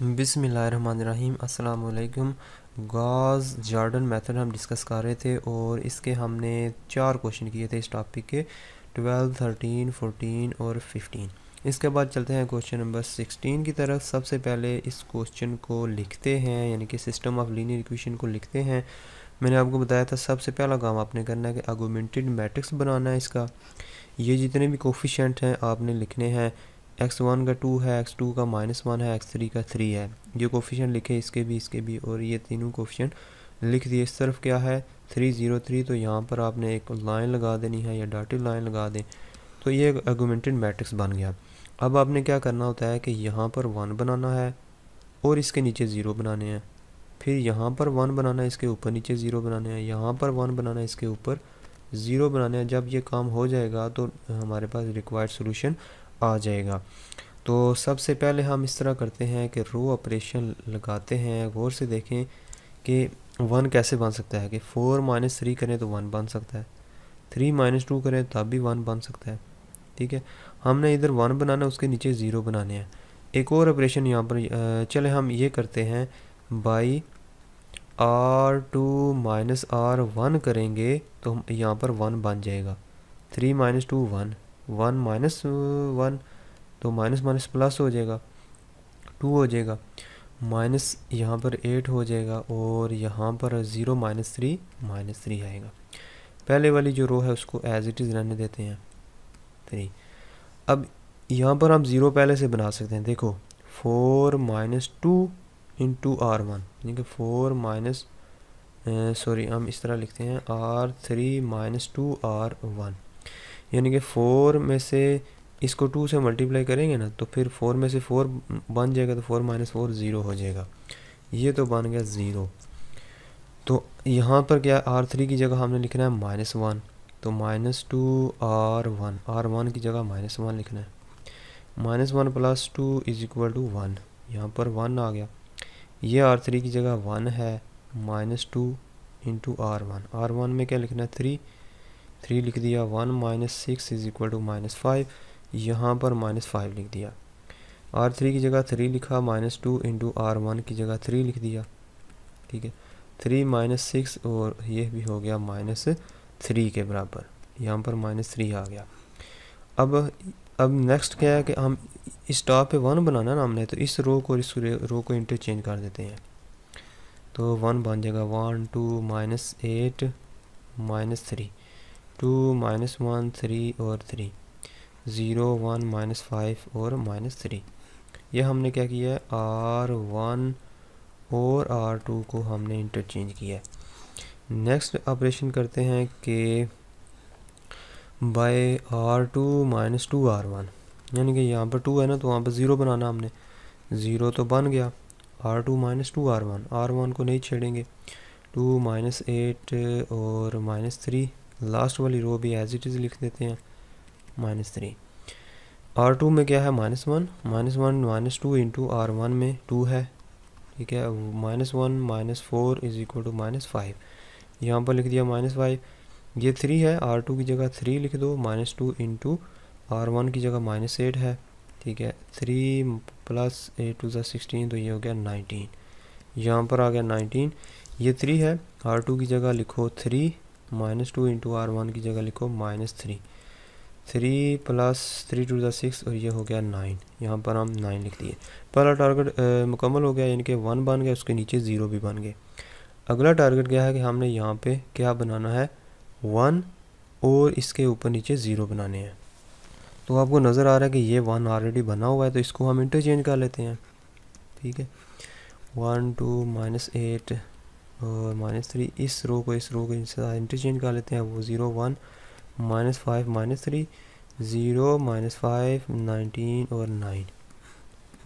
बिसमीम अल्लाम Gauss Jordan method हम डिस्कस कर रहे थे और इसके हमने चार क्वेश्चन किए थे इस टॉपिक के ट्वेल्व थर्टीन फोटीन और फिफ्टीन इसके बाद चलते हैं क्वेश्चन नंबर सिक्सटीन की तरफ सबसे पहले इस क्वेश्चन को लिखते हैं यानी कि सिस्टम ऑफ लीनियर इक्वेशन को लिखते हैं मैंने आपको बताया था सबसे पहला काम आपने करना है कि आगोमेंटेड मैट्रिक्स बनाना है इसका ये जितने भी कोफिशेंट हैं आपने लिखने हैं एक्स वन का टू है एक्स टू का माइनस वन है एक्स थ्री का थ्री है ये कोफिशेंट लिखे इसके भी इसके भी और ये तीनों कोफिशेंट लिख दिए इस तरफ क्या है थ्री ज़ीरो थ्री तो यहाँ पर आपने एक लाइन लगा देनी है या डाटेड लाइन लगा दें तो ये एक एगोमेंटेड मैट्रिक्स बन गया अब आपने क्या करना होता है कि यहाँ पर वन बनाना है और इसके नीचे ज़ीरो बनाने हैं फिर यहाँ पर वन बनाना है इसके ऊपर नीचे ज़ीरो बनाने हैं यहाँ पर वन बनाना है इसके ऊपर ज़ीरो बनाने हैं जब ये काम हो जाएगा तो हमारे पास रिक्वायर्ड सोल्यूशन आ जाएगा तो सबसे पहले हम इस तरह करते हैं कि रो ऑपरेशन लगाते हैं गौर से देखें कि वन कैसे बन सकता है कि फ़ोर माइनस थ्री करें तो वन बन सकता है थ्री माइनस टू करें तो तब भी वन बन सकता है ठीक है हमने इधर वन बनाना उसके नीचे ज़ीरो बनाने हैं एक और ऑपरेशन यहाँ पर चले हम ये करते हैं by R two minus R one करेंगे तो यहाँ पर वन बन जाएगा three minus two one one minus one तो माइनस माइनस प्लस हो जाएगा टू हो जाएगा माइनस यहाँ पर एट हो जाएगा और यहाँ पर zero minus three minus three आएगा पहले वाली जो रो है उसको एज इट इज़ रहने देते हैं थ्री अब यहाँ पर हम ज़ीरो पहले से बना सकते हैं देखो four minus two into R one यानी कि फोर माइनस सॉरी हम इस तरह लिखते हैं R three minus two R one यानी कि फोर में से इसको टू से मल्टीप्लाई करेंगे ना तो फिर फोर में से फोर बन जाएगा तो फोर माइनस फोर ज़ीरो हो जाएगा ये तो बन गया ज़ीरो तो यहाँ पर क्या आर थ्री की जगह हमने लिखना है माइनस वन तो minus two R one R one की जगह माइनस वन लिखना है minus one plus two is equal to one यहाँ पर वन आ गया ये आर थ्री की जगह वन है minus two into R one R one में क्या लिखना है थ्री थ्री लिख दिया one minus six is equal to minus five यहाँ पर माइनस फाइव लिख दिया आर थ्री की जगह थ्री लिखा minus two into R one की जगह थ्री लिख दिया ठीक है थ्री माइनस सिक्स और ये भी हो गया माइनस थ्री के बराबर यहाँ पर माइनस थ्री आ गया अब अब नेक्स्ट क्या है कि हम इस टॉप पे वन बनाना ना हमने तो इस रो को इस रो को इंटरचेंज कर देते हैं तो वन बन जाएगा one two minus eight minus three two minus one three और three zero one minus five और माइनस थ्री यह हमने क्या किया है आर वन और आर टू को हमने इंटरचेंज किया है नेक्स्ट ऑपरेशन करते हैं कि by R two minus two R one यानी कि यहाँ पर टू है ना तो वहाँ पर ज़ीरो बनाना हमने ज़ीरो तो बन गया R two minus two R one R one को नहीं छेड़ेंगे टू माइनस एट और माइनस थ्री लास्ट वाली रो भी एज इट इज़ लिख देते हैं माइनस थ्री आर टू में क्या है minus one minus one minus two into R one में टू है ठीक है minus one minus four is equal to minus five यहाँ पर लिख दिया माइनस फाइव ये थ्री है आर टू की जगह थ्री लिख दो minus two into R one की जगह माइनस एट है ठीक है three plus eight two sixteen तो ये हो गया नाइनटीन यहाँ पर आ गया नाइनटीन ये थ्री है आर टू की जगह लिखो three minus two into R one की जगह लिखो minus three three plus three two six और ये हो गया नाइन यहाँ पर हम नाइन लिख दिए पहला टारगेट मुकम्मल हो गया यानी कि वन बन गया उसके नीचे ज़ीरो भी बन गए अगला टारगेट क्या है कि हमने यहाँ पे क्या बनाना है वन और इसके ऊपर नीचे ज़ीरो बनाने हैं तो आपको नज़र आ रहा है कि ये वन ऑलरेडी बना हुआ है तो इसको हम इंटरचेंज कर लेते हैं ठीक है वन टू माइनस एट और माइनस थ्री इस रो को इस रो को इनसे इंटरचेंज कर लेते हैं वो zero one minus five minus three zero minus five nineteen और नाइन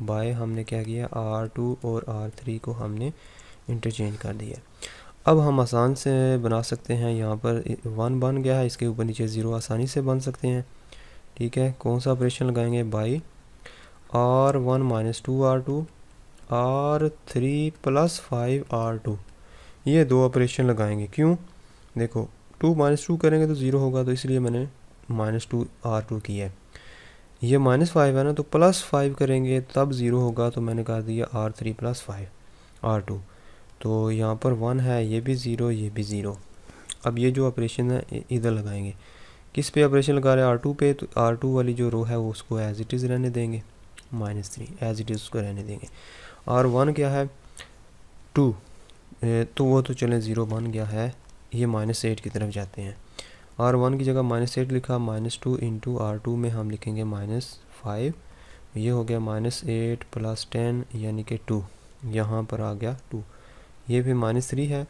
बाय हमने क्या किया आर टू और आर थ्री को हमने इंटरचेंज कर दिया अब हम आसान से बना सकते हैं यहाँ पर वन बन गया है इसके ऊपर नीचे ज़ीरो आसानी से बन सकते हैं ठीक है कौन सा ऑपरेशन लगाएंगे by R one minus two R two R three plus five R two ये दो ऑपरेशन लगाएंगे क्यों देखो टू माइनस टू करेंगे तो ज़ीरो होगा तो इसलिए मैंने माइनस टू आर टू किया है ये माइनस फाइव है ना तो प्लस फाइव करेंगे तब ज़ीरो होगा तो मैंने कर दिया R three plus five R two तो यहाँ पर वन है ये भी ज़ीरो ये भी ज़ीरो अब ये जो ऑपरेशन है इधर लगाएंगे किस पे ऑपरेशन लगा रहे हैं आर टू पे तो आर टू वाली जो रो है वो उसको एज इट इज़ रहने देंगे minus three as it is उसको रहने देंगे आर वन क्या है टू तो वो तो चलें ज़ीरो बन गया है ये माइनस एट की तरफ जाते हैं आर वन की जगह माइनस एट लिखा minus two into R two में हम लिखेंगे माइनस फाइव ये हो गया माइनस एट प्लस टेन यानी कि टू यहाँ पर आ गया टू ये भी माइनस थ्री है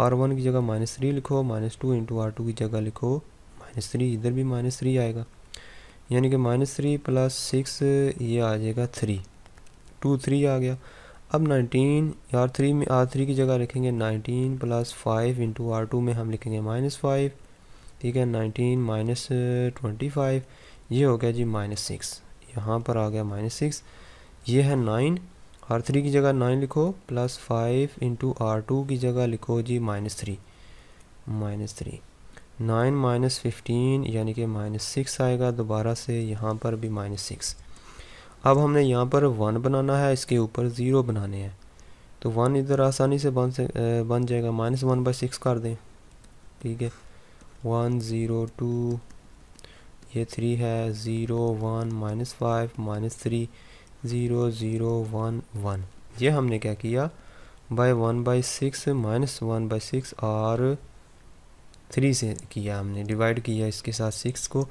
आर वन की जगह माइनस थ्री लिखो minus two into R two की जगह लिखो माइनस थ्री इधर भी माइनस थ्री आएगा यानी कि माइनस थ्री प्लस सिक्स ये आ जाएगा थ्री टू थ्री आ गया अब 19 आर थ्री में आर थ्री की जगह लिखेंगे 19 plus five into R two में हम लिखेंगे माइनस फाइव ठीक है 19 माइनस ट्वेंटी फाइव ये हो गया जी माइनस सिक्स यहाँ पर आ गया माइनस सिक्स ये है नाइन आर थ्री की जगह नाइन लिखो plus five into R two की जगह लिखो जी minus three minus three nine minus fifteen यानी कि माइनस सिक्स आएगा दोबारा से यहाँ पर भी माइनस सिक्स अब हमने यहाँ पर वन बनाना है इसके ऊपर ज़ीरो बनाने हैं तो वन इधर आसानी से बन से बन जाएगा माइनस वन बाई सिक्स कर दें ठीक है वन ज़ीरो टू ये थ्री है zero one minus five minus three zero zero one one ये हमने क्या किया by one by six minus one by six और थ्री से किया हमने डिवाइड किया इसके साथ सिक्स को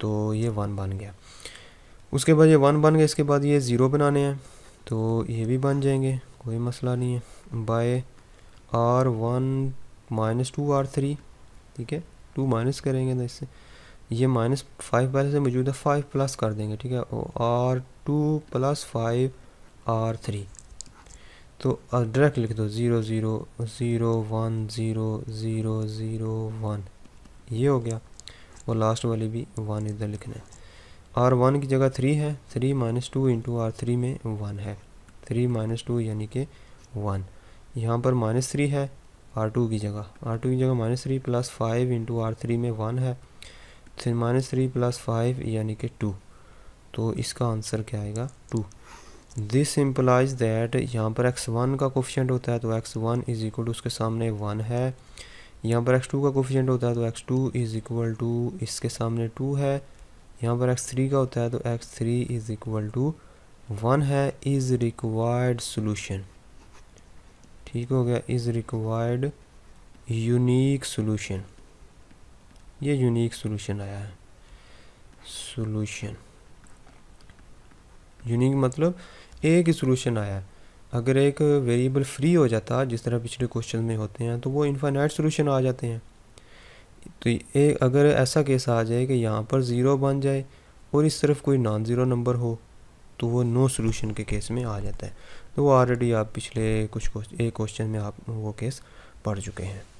तो ये वन बन गया उसके बाद ये वन बन गए इसके बाद ये ज़ीरो बनाने हैं तो ये भी बन जाएंगे कोई मसला नहीं है by R one minus two R three ठीक है टू माइनस करेंगे ना तो इससे ये माइनस फाइव पहले से मौजूद है फाइव प्लस कर देंगे ठीक है R two plus five R three तो डायरेक्ट लिख दो zero zero zero one zero zero zero one ये हो गया और लास्ट वाली भी वन इधर लिखना है आर वन की जगह थ्री है three minus two into R three में वन है थ्री माइनस टू यानी कि वन यहाँ पर माइनस थ्री है आर टू की जगह आर टू की जगह minus three plus five into R three में वन है फिर माइनस थ्री प्लस फाइव यानी कि टू तो इसका आंसर क्या आएगा टू दिस इम्प्लाइज दैट यहाँ पर एक्स वन का कोफिशेंट होता है तो x one is equal to उसके सामने वन है यहाँ पर एक्स टू का कोफिशेंट होता है तो x two is equal to इसके सामने टू है यहाँ पर एक्स थ्री का होता है तो x three is equal to one है इज़ रिक्वायर्ड सॉल्यूशन ठीक हो गया इज़ रिक्वायर्ड यूनिक सॉल्यूशन ये यूनिक सॉल्यूशन आया है सॉल्यूशन यूनिक मतलब एक ही सॉल्यूशन आया है अगर एक वेरिएबल फ्री हो जाता जिस तरह पिछले क्वेश्चन में होते हैं तो वो इनफाइनाइट सोल्यूशन आ जाते हैं तो ए, अगर ऐसा केस आ जाए कि यहाँ पर ज़ीरो बन जाए और इस तरफ कोई नॉन ज़ीरो नंबर हो तो वो नो सोल्यूशन के केस में आ जाता है तो वो ऑलरेडी आप पिछले कुछ एक क्वेश्चन में आप वो केस पढ़ चुके हैं